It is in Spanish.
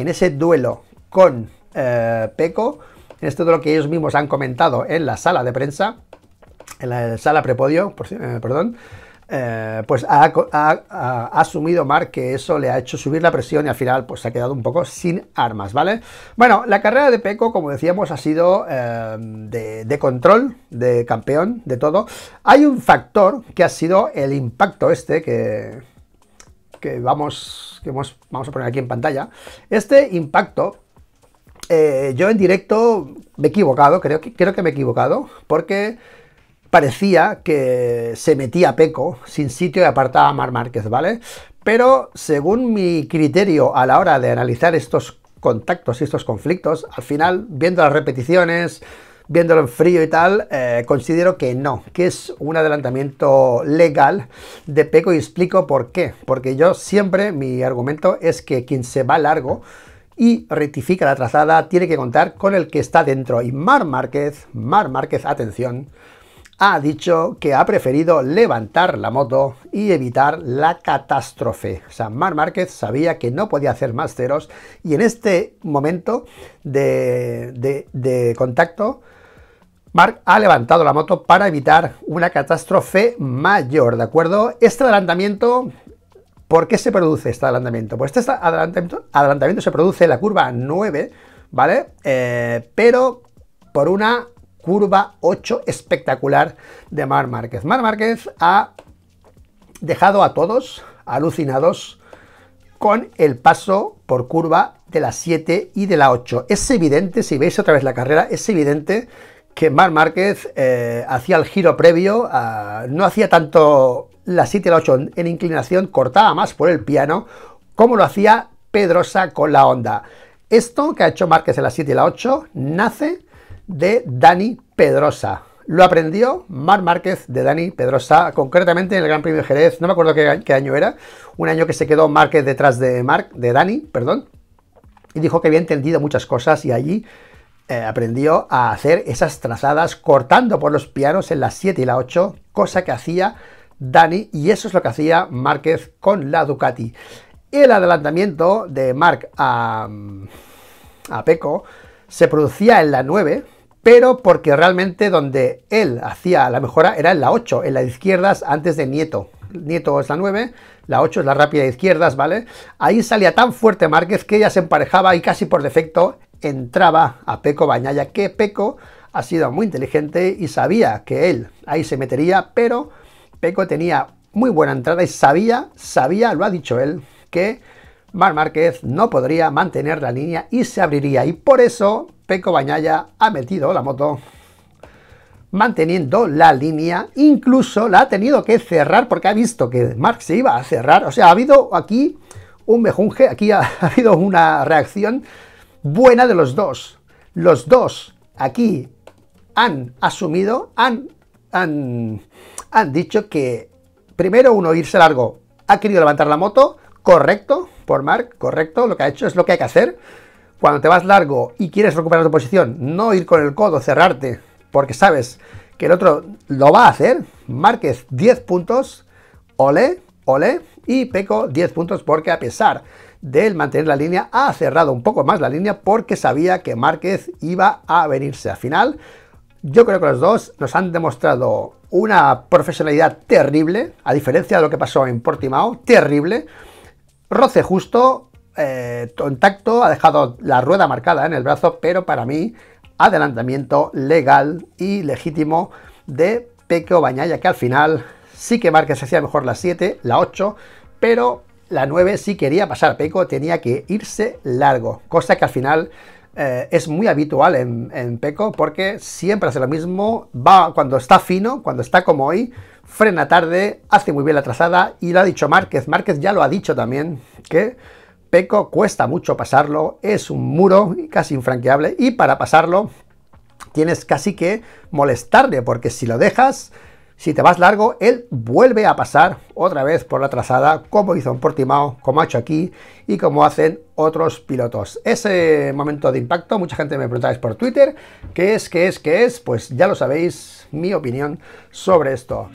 en ese duelo con eh, Peco, en de este lo que ellos mismos han comentado en la sala de prensa, en la sala prepodio, por, eh, perdón, eh, pues ha, asumido mar que eso le ha hecho subir la presión y al final pues se ha quedado un poco sin armas, ¿vale? Bueno, la carrera de Peco, como decíamos, ha sido eh, de, control, de campeón, de todo. Hay un factor que ha sido el impacto este que, que vamos, que vamos a poner aquí en pantalla, este impacto, eh, yo en directo me he equivocado, creo que, que me he equivocado, porque parecía que se metía Peco sin sitio y apartaba a Mar Márquez, ¿vale? Pero según mi criterio a la hora de analizar estos contactos y estos conflictos, al final, viendo las repeticiones, viéndolo en frío y tal, eh, considero que no, que es un adelantamiento legal de Peco y explico por qué. Porque yo siempre, mi argumento es que quien se va largo y rectifica la trazada tiene que contar con el que está dentro. Y Mar Márquez, Mar Márquez, atención, ha dicho que ha preferido levantar la moto y evitar la catástrofe. O sea, Mar Márquez sabía que no podía hacer más ceros y en este momento de, contacto, Mark ha levantado la moto para evitar una catástrofe mayor, ¿de acuerdo? Este adelantamiento, ¿por qué se produce este adelantamiento? Pues este adelantamiento, se produce en la curva 9, ¿vale? Eh, pero por una curva 8 espectacular de Mar Márquez. Mar Márquez ha dejado a todos alucinados con el paso por curva de la 7 y de la 8. Es evidente, si veis otra vez la carrera, es evidente que Mar Márquez eh, hacía el giro previo, no hacía tanto la 7 y la 8 en, inclinación, cortaba más por el piano, como lo hacía Pedrosa con la onda. Esto que ha hecho Márquez en la 7 y la 8 nace de Dani Pedrosa. Lo aprendió Mar Márquez de Dani Pedrosa, concretamente en el Gran Premio de Jerez, no me acuerdo qué, año era, un año que se quedó Márquez detrás de, Marc, de Dani, perdón, y dijo que había entendido muchas cosas y allí eh, aprendió a hacer esas trazadas cortando por los pianos en la 7 y la 8, cosa que hacía Dani y eso es lo que hacía Márquez con la Ducati. El adelantamiento de Marc a, mm, a Peco se producía en la 9, pero porque realmente donde él hacía la mejora era en la 8, en la izquierdas antes de Nieto. Nieto es la 9, la 8 es la rápida de izquierdas, ¿vale? Ahí salía tan fuerte Márquez que ella se emparejaba y casi por defecto entraba a Peco Bañaya, que Peco ha sido muy inteligente y sabía que él ahí se metería, pero Peco tenía muy buena entrada y sabía, sabía, lo ha dicho él, que Mar Márquez no podría mantener la línea y se abriría. Y por eso Peco Bañaya ha metido la moto manteniendo la línea, incluso la ha tenido que cerrar porque ha visto que Marc se iba a cerrar. O sea, ha habido aquí un mejunje, aquí ha, habido una reacción buena de los dos. Los dos aquí han asumido, han, han, han dicho que primero uno irse largo ha querido levantar la moto, correcto, por Mark, correcto, lo que ha hecho es lo que hay que hacer. Cuando te vas largo y quieres recuperar tu posición, no ir con el codo, cerrarte, porque sabes que el otro lo va a hacer. Márquez 10 puntos, ole, ole, y Peco 10 puntos porque a pesar del mantener la línea, ha cerrado un poco más la línea porque sabía que Márquez iba a venirse. Al final, yo creo que los dos nos han demostrado una profesionalidad terrible, a diferencia de lo que pasó en Portimao, terrible. Roce justo, eh, contacto, ha dejado la rueda marcada en el brazo, pero para mí, adelantamiento legal y legítimo de Peco Bañaya, que al final sí que se hacía mejor la 7, la 8, pero la 9 sí quería pasar Peco, tenía que irse largo, cosa que al final eh, es muy habitual en, en, Peco porque siempre hace lo mismo, va cuando está fino, cuando está como hoy, frena tarde, hace muy bien la trazada y lo ha dicho Márquez. Márquez ya lo ha dicho también, que Peco cuesta mucho pasarlo, es un muro casi infranqueable y para pasarlo tienes casi que molestarle porque si lo dejas si te vas largo, él vuelve a pasar otra vez por la trazada, como hizo un Portimao, como ha hecho aquí y como hacen otros pilotos. Ese momento de impacto, mucha gente me preguntáis por Twitter, ¿qué es, qué es, qué es? Pues ya lo sabéis, mi opinión sobre esto.